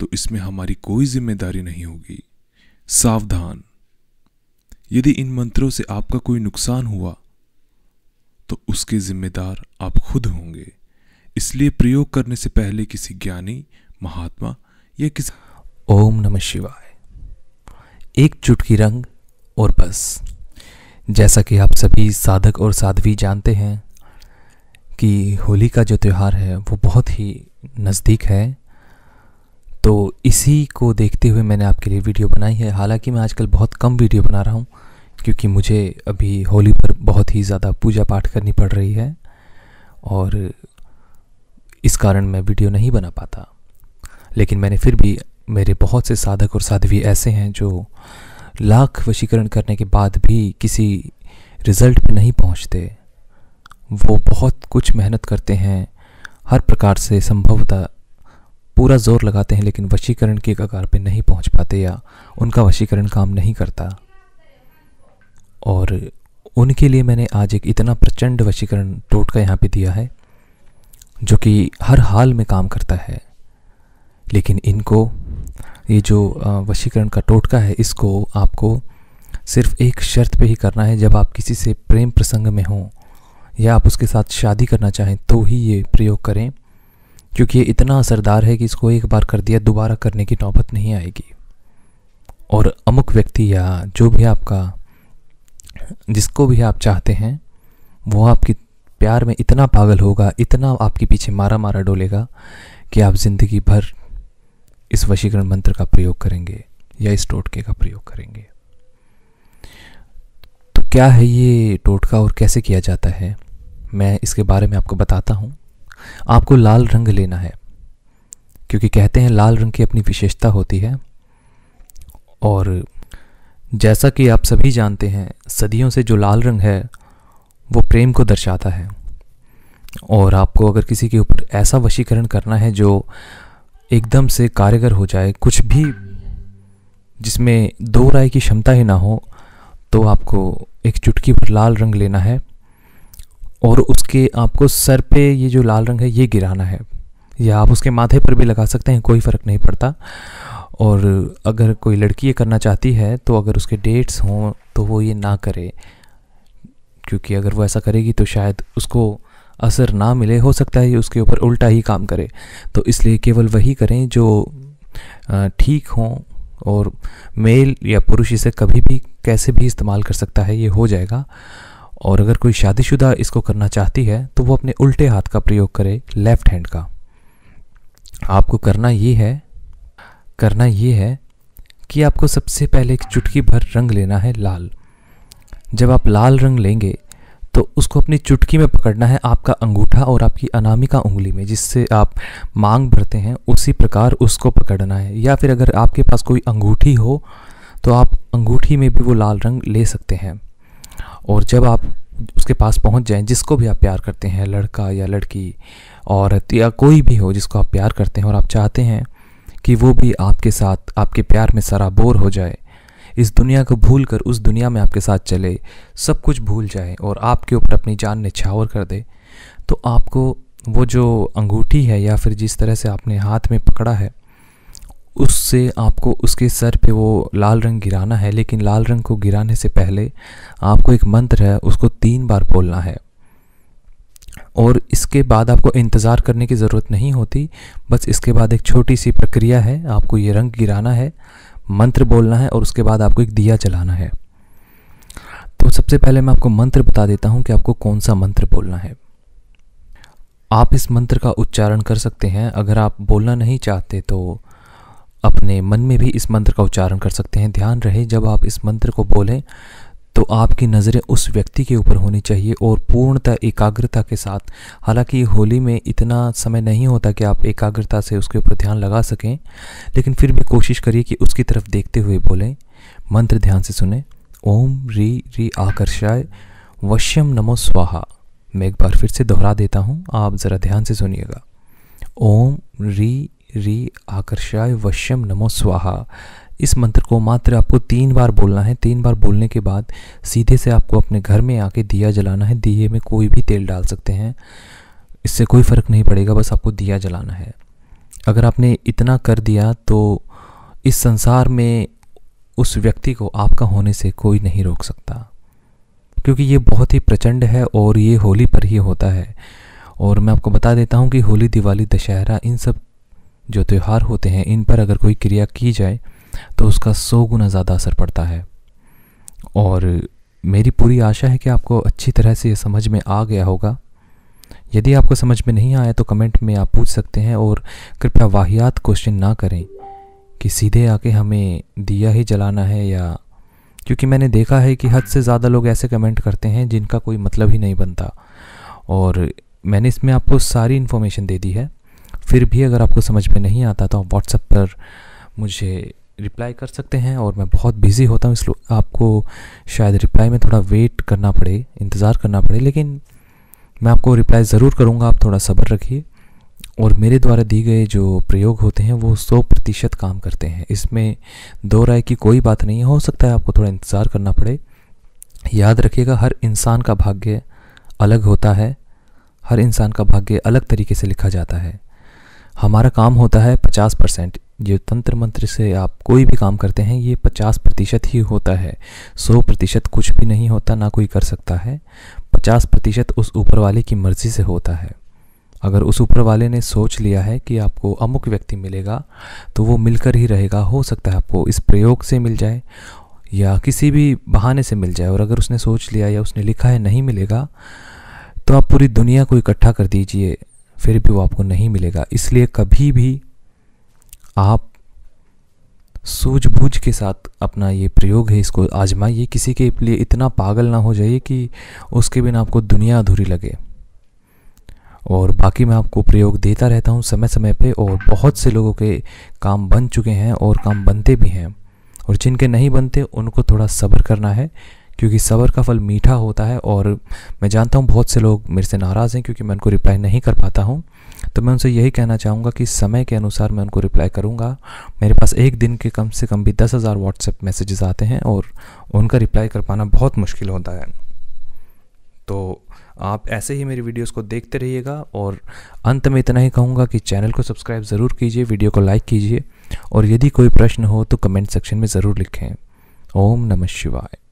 तो इसमें हमारी कोई जिम्मेदारी नहीं होगी सावधान यदि इन मंत्रों से आपका कोई नुकसान हुआ तो उसके जिम्मेदार आप खुद होंगे इसलिए प्रयोग करने से पहले किसी ज्ञानी महात्मा या किसी ओम नमः शिवाय एक चुटकी रंग और बस जैसा कि आप सभी साधक और साध्वी जानते हैं कि होली का जो त्यौहार है वो बहुत ही नज़दीक है तो इसी को देखते हुए मैंने आपके लिए वीडियो बनाई है हालांकि मैं आजकल बहुत कम वीडियो बना रहा हूँ क्योंकि मुझे अभी होली पर बहुत ही ज़्यादा पूजा पाठ करनी पड़ रही है और इस कारण मैं वीडियो नहीं बना पाता लेकिन मैंने फिर भी मेरे बहुत से साधक और साध्वी ऐसे हैं जो लाख वशीकरण करने के बाद भी किसी रिज़ल्ट पे नहीं पहुंचते वो बहुत कुछ मेहनत करते हैं हर प्रकार से संभवतः पूरा जोर लगाते हैं लेकिन वशीकरण के कगार पे नहीं पहुंच पाते या उनका वशीकरण काम नहीं करता और उनके लिए मैंने आज एक इतना प्रचंड वशीकरण टोटका यहाँ पे दिया है जो कि हर हाल में काम करता है लेकिन इनको ये जो वशीकरण का टोटका है इसको आपको सिर्फ एक शर्त पे ही करना है जब आप किसी से प्रेम प्रसंग में हों या आप उसके साथ शादी करना चाहें तो ही ये प्रयोग करें क्योंकि ये इतना असरदार है कि इसको एक बार कर दिया दोबारा करने की नौबत नहीं आएगी और अमुक व्यक्ति या जो भी आपका जिसको भी आप चाहते हैं वो आपकी प्यार में इतना पागल होगा इतना आपके पीछे मारा मारा डोलेगा कि आप ज़िंदगी भर इस वशीकरण मंत्र का प्रयोग करेंगे या इस टोटके का प्रयोग करेंगे तो क्या है ये टोटका और कैसे किया जाता है मैं इसके बारे में आपको बताता हूँ आपको लाल रंग लेना है क्योंकि कहते हैं लाल रंग की अपनी विशेषता होती है और जैसा कि आप सभी जानते हैं सदियों से जो लाल रंग है वो प्रेम को दर्शाता है और आपको अगर किसी के ऊपर ऐसा वशीकरण करना है जो एकदम से कारगर हो जाए कुछ भी जिसमें दो राय की क्षमता ही ना हो तो आपको एक चुटकी पर लाल रंग लेना है और उसके आपको सर पे ये जो लाल रंग है ये गिराना है या आप उसके माथे पर भी लगा सकते हैं कोई फ़र्क नहीं पड़ता और अगर कोई लड़की ये करना चाहती है तो अगर उसके डेट्स हों तो वो ये ना करे क्योंकि अगर वो ऐसा करेगी तो शायद उसको असर ना मिले हो सकता है ये उसके ऊपर उल्टा ही काम करे तो इसलिए केवल वही करें जो ठीक हों और मेल या पुरुष इसे कभी भी कैसे भी इस्तेमाल कर सकता है ये हो जाएगा और अगर कोई शादीशुदा इसको करना चाहती है तो वो अपने उल्टे हाथ का प्रयोग करे लेफ्ट हैंड का आपको करना ये है करना ये है कि आपको सबसे पहले एक चुटकी भर रंग लेना है लाल जब आप लाल रंग लेंगे तो उसको अपनी चुटकी में पकड़ना है आपका अंगूठा और आपकी अनामिका उंगली में जिससे आप मांग भरते हैं उसी प्रकार उसको पकड़ना है या फिर अगर आपके पास कोई अंगूठी हो तो आप अंगूठी में भी वो लाल रंग ले सकते हैं और जब आप उसके पास पहुंच जाएं जिसको भी आप प्यार करते हैं लड़का या लड़की औरत या कोई भी हो जिसको आप प्यार करते हैं और आप चाहते हैं कि वो भी आपके साथ आपके प्यार में सराबोर हो जाए इस दुनिया को भूल कर उस दुनिया में आपके साथ चले सब कुछ भूल जाए और आपके ऊपर अपनी जान निछावर कर दे तो आपको वो जो अंगूठी है या फिर जिस तरह से आपने हाथ में पकड़ा है उससे आपको उसके सर पे वो लाल रंग गिराना है लेकिन लाल रंग को गिराने से पहले आपको एक मंत्र है उसको तीन बार बोलना है और इसके बाद आपको इंतज़ार करने की ज़रूरत नहीं होती बस इसके बाद एक छोटी सी प्रक्रिया है आपको ये रंग गिराना है मंत्र बोलना है और उसके बाद आपको एक दिया जलाना है तो सबसे पहले मैं आपको मंत्र बता देता हूँ कि आपको कौन सा मंत्र बोलना है आप इस मंत्र का उच्चारण कर सकते हैं अगर आप बोलना नहीं चाहते तो अपने मन में भी इस मंत्र का उच्चारण कर सकते हैं ध्यान रहे जब आप इस मंत्र को बोलें तो आपकी नज़रें उस व्यक्ति के ऊपर होनी चाहिए और पूर्णतः एकाग्रता के साथ हालांकि होली में इतना समय नहीं होता कि आप एकाग्रता से उसके ऊपर ध्यान लगा सकें लेकिन फिर भी कोशिश करिए कि उसकी तरफ देखते हुए बोलें मंत्र ध्यान से सुने ओम री री आकर्षाय वश्यम नमो स्वाहा मैं एक बार फिर से दोहरा देता हूँ आप ज़रा ध्यान से सुनिएगा ओम री री आकर्षाय वश्यम नमो स्वाहा इस मंत्र को मात्र आपको तीन बार बोलना है तीन बार बोलने के बाद सीधे से आपको अपने घर में आके दिया जलाना है दिए में कोई भी तेल डाल सकते हैं इससे कोई फ़र्क नहीं पड़ेगा बस आपको दिया जलाना है अगर आपने इतना कर दिया तो इस संसार में उस व्यक्ति को आपका होने से कोई नहीं रोक सकता क्योंकि ये बहुत ही प्रचंड है और ये होली पर ही होता है और मैं आपको बता देता हूँ कि होली दिवाली दशहरा इन सब जो त्यौहार होते हैं इन पर अगर कोई क्रिया की जाए तो उसका सौ गुना ज़्यादा असर पड़ता है और मेरी पूरी आशा है कि आपको अच्छी तरह से ये समझ में आ गया होगा यदि आपको समझ में नहीं आया तो कमेंट में आप पूछ सकते हैं और कृपया वाहियात क्वेश्चन ना करें कि सीधे आके हमें दिया ही जलाना है या क्योंकि मैंने देखा है कि हद से ज़्यादा लोग ऐसे कमेंट करते हैं जिनका कोई मतलब ही नहीं बनता और मैंने इसमें आपको सारी इन्फॉर्मेशन दे दी है फिर भी अगर आपको समझ में नहीं आता तो आप व्हाट्सएप पर मुझे रिप्लाई कर सकते हैं और मैं बहुत बिज़ी होता हूँ इसलिए आपको शायद रिप्लाई में थोड़ा वेट करना पड़े इंतज़ार करना पड़े लेकिन मैं आपको रिप्लाई ज़रूर करूँगा आप थोड़ा सब्र रखिए और मेरे द्वारा दिए गए जो प्रयोग होते हैं वो सौ प्रतिशत काम करते हैं इसमें दो राय की कोई बात नहीं हो सकता है आपको थोड़ा इंतज़ार करना पड़े याद रखिएगा हर इंसान का भाग्य अलग होता है हर इंसान का भाग्य अलग तरीके से लिखा जाता है हमारा काम होता है पचास परसेंट जो तंत्र मंत्र से आप कोई भी काम करते हैं ये पचास प्रतिशत ही होता है सौ प्रतिशत कुछ भी नहीं होता ना कोई कर सकता है पचास प्रतिशत उस ऊपर वाले की मर्ज़ी से होता है अगर उस ऊपर वाले ने सोच लिया है कि आपको अमुक व्यक्ति मिलेगा तो वो मिलकर ही रहेगा हो सकता है आपको इस प्रयोग से मिल जाए या किसी भी बहाने से मिल जाए और अगर उसने सोच लिया या उसने लिखा है नहीं मिलेगा तो आप पूरी दुनिया को इकट्ठा कर दीजिए फिर भी वो आपको नहीं मिलेगा इसलिए कभी भी आप सूझबूझ के साथ अपना ये प्रयोग है इसको आजमाइए किसी के लिए इतना पागल ना हो जाइए कि उसके बिना आपको दुनिया अधूरी लगे और बाकी मैं आपको प्रयोग देता रहता हूँ समय समय पे और बहुत से लोगों के काम बन चुके हैं और काम बनते भी हैं और जिनके नहीं बनते उनको थोड़ा सब्र करना है क्योंकि सबर का फल मीठा होता है और मैं जानता हूँ बहुत से लोग मेरे से नाराज़ हैं क्योंकि मैं उनको रिप्लाई नहीं कर पाता हूँ तो मैं उनसे यही कहना चाहूँगा कि समय के अनुसार मैं उनको रिप्लाई करूँगा मेरे पास एक दिन के कम से कम भी दस हज़ार व्हाट्सएप मैसेजेस आते हैं और उनका रिप्लाई कर पाना बहुत मुश्किल होता है तो आप ऐसे ही मेरी वीडियोस को देखते रहिएगा और अंत में इतना ही कहूँगा कि चैनल को सब्सक्राइब ज़रूर कीजिए वीडियो को लाइक कीजिए और यदि कोई प्रश्न हो तो कमेंट सेक्शन में ज़रूर लिखें ओम नमः शिवाय